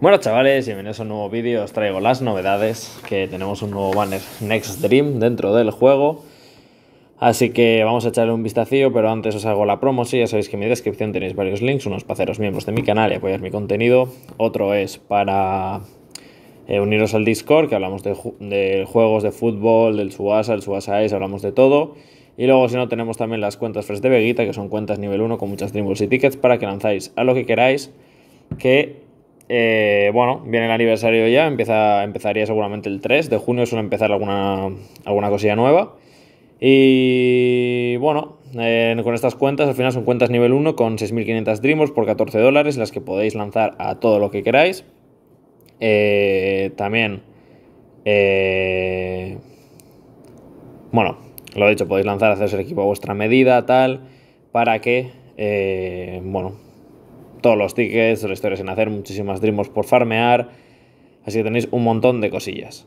Bueno chavales, bienvenidos a un nuevo vídeo, os traigo las novedades, que tenemos un nuevo banner Next Dream dentro del juego, así que vamos a echarle un vistacillo, pero antes os hago la promo, si ya sabéis que en mi descripción tenéis varios links, unos para haceros miembros de mi canal y apoyar mi contenido, otro es para eh, uniros al Discord, que hablamos de, juegos de fútbol, del Suasa, el Suasa Ice, hablamos de todo, y luego si no tenemos también las cuentas Fresh de Veguita, que son cuentas nivel 1 con muchas Dreamballs y tickets para que lanzáis a lo que queráis, que eh, bueno, viene el aniversario ya, empieza, empezaría seguramente el 3 de junio, suele empezar alguna, alguna cosilla nueva. Y bueno, con estas cuentas, al final son cuentas nivel 1 con 6.500 Dreamers por 14 dólares, las que podéis lanzar a todo lo que queráis. Eh, también, eh, bueno, lo he dicho, podéis lanzar, haceros el equipo a vuestra medida, tal, para que, bueno, todos los tickets, las historias en hacer, muchísimas dreams por farmear. Así que tenéis un montón de cosillas.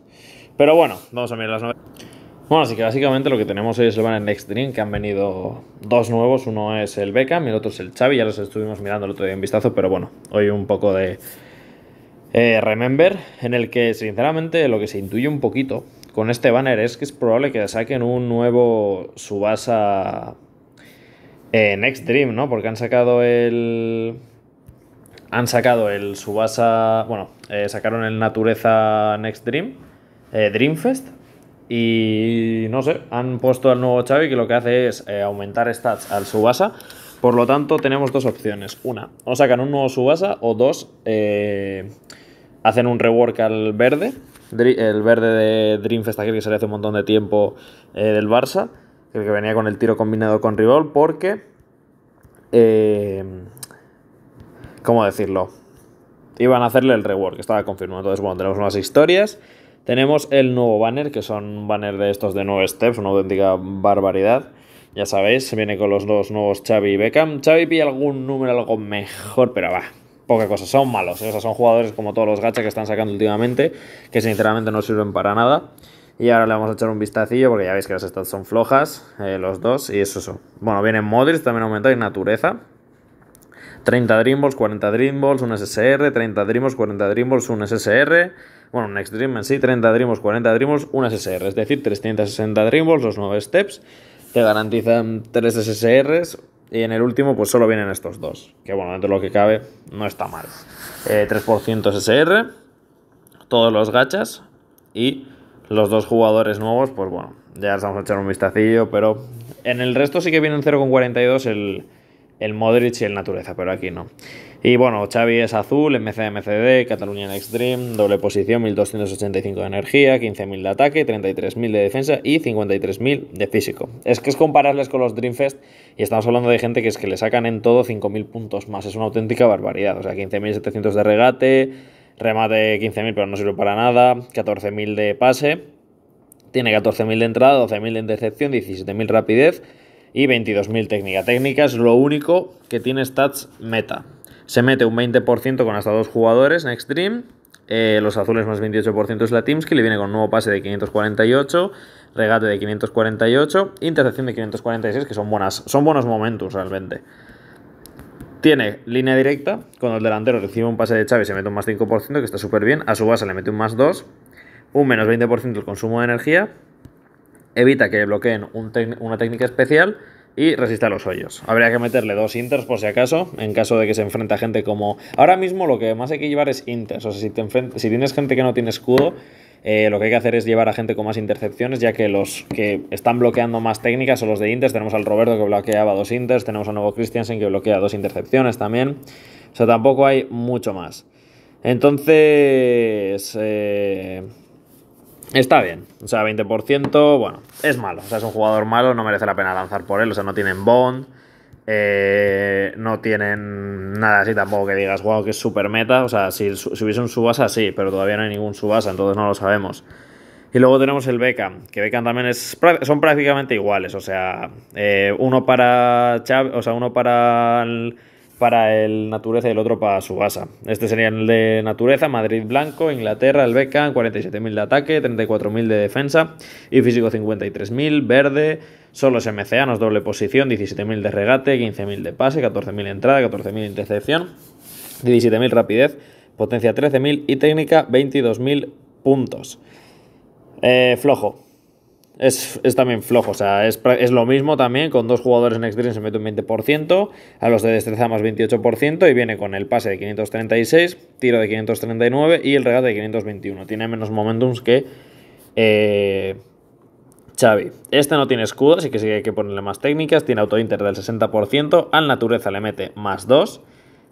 Pero bueno, vamos a mirar las novedades. Bueno, así que básicamente lo que tenemos hoy es el banner Next Dream, que han venido dos nuevos. Uno es el Beckham y el otro es el Xavi. Ya los estuvimos mirando el otro día en vistazo, pero bueno, hoy un poco de eh, Remember, en el que sinceramente lo que se intuye un poquito con este banner es que es probable que saquen un nuevo Subasa eh, Next Dream, ¿no? Porque han sacado el, han sacado el Subasa, bueno, eh, sacaron el Natureza Next Dream, eh, Dreamfest, y no sé, han puesto al nuevo Xavi que lo que hace es eh, aumentar stats al Subasa. Por lo tanto, tenemos dos opciones. Una, o sacan un nuevo Subasa, o dos, hacen un rework al verde, el verde de Dreamfest aquel que salió hace un montón de tiempo del Barça, el que venía con el tiro combinado con Rival, porque ¿Cómo decirlo? Iban a hacerle el rework, estaba confirmado. Entonces, bueno, tenemos unas historias. Tenemos el nuevo banner, que son banner de estos de Nueve steps, una auténtica barbaridad. Ya sabéis, se viene con los dos nuevos Xavi y Beckham. Xavi pilla algún número, algo mejor, pero va, poca cosa. Son malos, ¿eh? son jugadores como todos los gachas que están sacando últimamente, que sinceramente no sirven para nada. Y ahora le vamos a echar un vistacillo porque ya veis que las stats son flojas, eh, los dos, y eso, eso. Bueno, viene Modric, también aumenta y Natureza, 30 Dream 40 Dream un SSR, 30 Dream 40 Dream un SSR, bueno, un Next Dream en sí, 30 Dream 40 Dream Balls, un SSR, es decir, 360 Dream los 9 steps, te garantizan 3 SSRs y en el último pues solo vienen estos dos, que bueno, dentro de lo que cabe no está mal. 3% eh, SSR, todos los gachas y los dos jugadores nuevos, pues bueno, ya les vamos a echar un vistacillo, pero en el resto sí que vienen 0,42 el el Modric y el Natureza, pero aquí no. Y bueno, Xavi es azul, MCMCD, Cataluña Extreme, doble posición, 1285 de energía, 15.000 de ataque, 33.000 de defensa y 53.000 de físico. Es que es compararles con los Dreamfest y estamos hablando de gente que es que le sacan en todo 5.000 puntos más, es una auténtica barbaridad. O sea, 15.700 de regate, remate 15.000 pero no sirve para nada, 14.000 de pase, tiene 14.000 de entrada, 12.000 de intercepción, 17.000 rapidez y 22.000 técnica. Técnica es lo único que tiene stats meta. Se mete un 20% con hasta dos jugadores en Extreme. Eh, los azules más 28% es la Teams, que le viene con un nuevo pase de 548, regate de 548, intercepción de 546, que son, buenas, son buenos momentos realmente. Tiene línea directa, cuando el delantero recibe un pase de Xavi se mete un más 5%, que está súper bien, a su base le mete un más 2, un menos 20% el consumo de energía, evita que bloqueen una técnica especial y resista a los hoyos. Habría que meterle dos inters por si acaso, en caso de que se enfrenta a gente como... Ahora mismo lo que más hay que llevar es inters, o sea, si, tienes gente que no tiene escudo, eh, lo que hay que hacer es llevar a gente con más intercepciones, ya que los que están bloqueando más técnicas son los de inters, tenemos al Roberto que bloqueaba dos inters, tenemos a Nuevo Christiansen que bloquea dos intercepciones también, o sea, tampoco hay mucho más. Entonces... Eh, Está bien, o sea, 20%, bueno, es malo, o sea, es un jugador malo, no merece la pena lanzar por él, o sea, no tienen Bond, eh, no tienen nada así tampoco que digas, wow, que es super meta, o sea, si, si hubiese un Subasa, sí, pero todavía no hay ningún Subasa, entonces no lo sabemos. Y luego tenemos el Beckham, que Beckham también es, son prácticamente iguales, o sea, eh, uno para o sea, uno para el, para el Natureza y el otro para su base. Este sería el de Natureza, Madrid Blanco, Inglaterra, el Beckham, 47.000 de ataque, 34.000 de defensa y físico 53.000, verde, solo smc nos doble posición, 17.000 de regate, 15.000 de pase, 14.000 entrada, 14.000 de intercepción, 17.000 rapidez, potencia 13.000 y técnica 22.000 puntos. Eh, flojo es, también flojo, o sea, es, lo mismo también, con dos jugadores en extreme se mete un 20%, a los de destreza más 28% y viene con el pase de 536, tiro de 539 y el regate de 521. Tiene menos momentums que eh, Xavi. Este no tiene escudo, así que sí hay que ponerle más técnicas, tiene autointer del 60%, al natureza le mete más 2.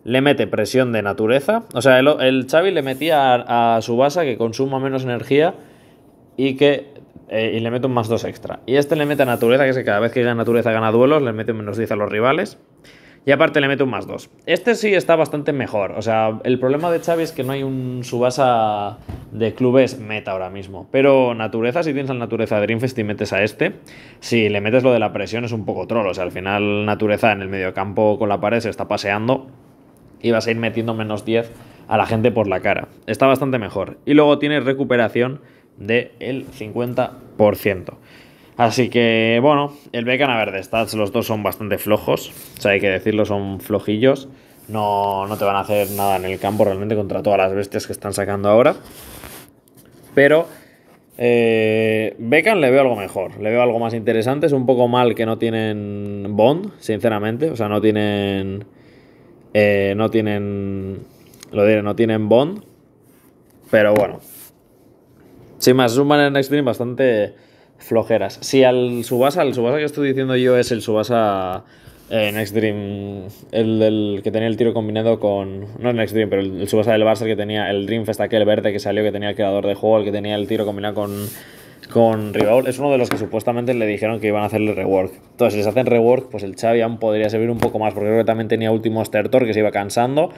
Le mete presión de natureza. O sea, el, Xavi le metía a, su base que consuma menos energía y que eh, y le mete un más 2 extra. Y este le mete a naturaleza, que es que cada vez que gana naturaleza gana duelos, le mete un menos 10 a los rivales. Y aparte le mete un más 2. Este sí está bastante mejor. O sea, el problema de Xavi es que no hay un subasa de clubes meta ahora mismo. Pero naturaleza, si tienes al naturaleza de Dreamfest y metes a este, si le metes lo de la presión es un poco troll. O sea, al final naturaleza en el mediocampo con la pared se está paseando y vas a ir metiendo menos 10 a la gente por la cara. Está bastante mejor. Y luego tiene recuperación de el 50%. Así que, bueno, el Beckham, a ver, de stats los dos son bastante flojos. O sea, hay que decirlo, son flojillos. No, no te van a hacer nada en el campo realmente contra todas las bestias que están sacando ahora. Pero eh, le veo algo mejor, le veo algo más interesante. Es un poco mal que no tienen Bond, sinceramente. O sea, no tienen. Eh, no tienen. Lo diré, no tienen Bond. Pero bueno, Sí, más man en Dream bastante flojeras. Si al Subasa, el Subasa que estoy diciendo yo es el Subasa en eh, Next el, del que tenía el tiro combinado con. No en Dream pero el, Subasa del Barça que tenía el Dreamfest aquel verde que salió, que tenía el creador de juego, el que tenía el tiro combinado con. Con Rivaul es uno de los que supuestamente le dijeron que iban a hacerle rework. Entonces, si les hacen rework, pues el Xavi aún podría servir un poco más, porque creo que también tenía último Thor que se iba cansando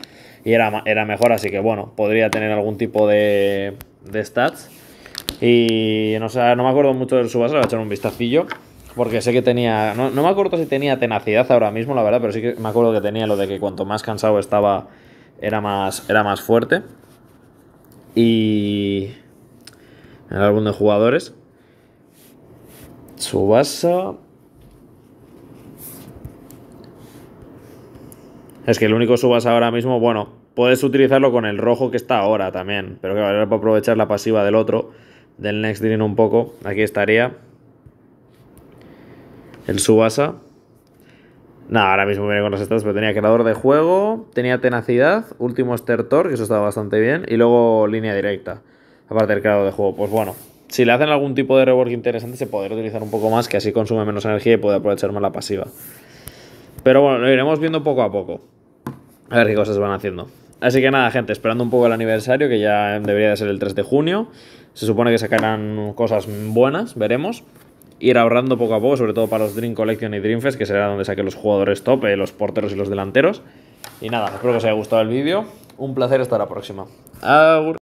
y era, era mejor, así que bueno, podría tener algún tipo de, de stats. Y no, no me acuerdo mucho del Subasa, le voy a echar un vistacillo. Porque sé que tenía. No, me acuerdo si tenía tenacidad ahora mismo, la verdad, pero sí que me acuerdo que tenía lo de que cuanto más cansado estaba, era más, era más fuerte. Y. el álbum de jugadores. Subasa. Es que el único Subasa ahora mismo, bueno, puedes utilizarlo con el rojo que está ahora también, pero que vale para aprovechar la pasiva del otro del Next Dream un poco, aquí estaría el Subasa. Nada, ahora mismo viene con las stats, pero tenía creador de juego, tenía tenacidad, último estertor, que eso estaba bastante bien, y luego línea directa, aparte del creador de juego. Pues bueno, si le hacen algún tipo de rework interesante, se podrá utilizar un poco más, que así consume menos energía y puede aprovechar más la pasiva. Pero bueno, lo iremos viendo poco a poco. A ver qué cosas van haciendo. Así que nada, gente, esperando un poco el aniversario, que ya debería de ser el 3 de junio. Se supone que sacarán cosas buenas, veremos. Ir ahorrando poco a poco, sobre todo para los Dream Collection y Dream Fest, que será donde saquen los jugadores top, los porteros y los delanteros. Y nada, espero que os haya gustado el vídeo. Un placer hasta la próxima. Agur.